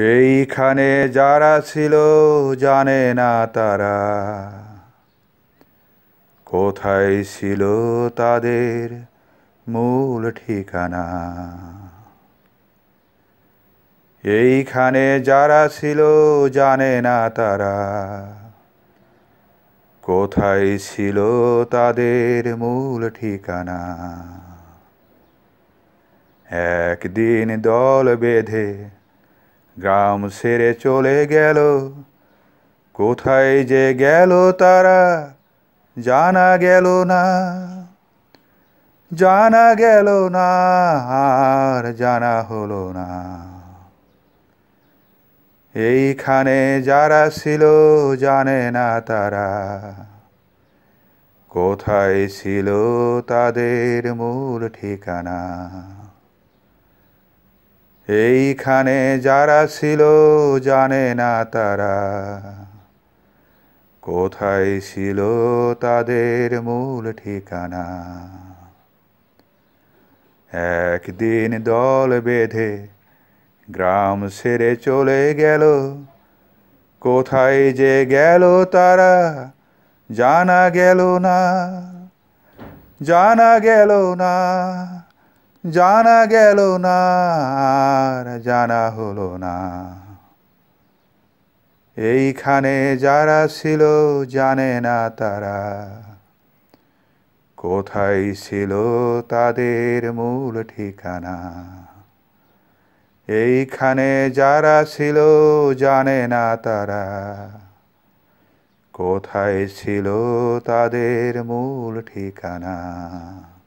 এইখানে যারা ছিল জানে না তারা কোথায় ছিল তাদের মূল ঠিকানা এইখানে যারা ছিল জানে না তারা কোথায় ছিল তাদের মূল ঠিকানা একদিন দল বেঁধে গ্রাম সেরে চলে গেল কোথায় যে গেল তারা জানা গেল না জানা গেল না আর জানা হলো না এইখানে যারা ছিল জানে না তারা কোথায় ছিল তাদের মূল ঠিকানা এইখানে যারা ছিল জানে না তারা কোথায় ছিল তাদের মূল ঠিকানা একদিন দল বেঁধে গ্রাম ছেড়ে চলে গেল কোথায় যে গেল তারা জানা গেল না জানা গেল না জানা গেল না আর জানা হলো না এইখানে যারা ছিল জানে না তারা কোথায় ছিল তাদের মূল ঠিকানা এইখানে যারা ছিল জানে না তারা কোথায় ছিল তাদের মূল ঠিকানা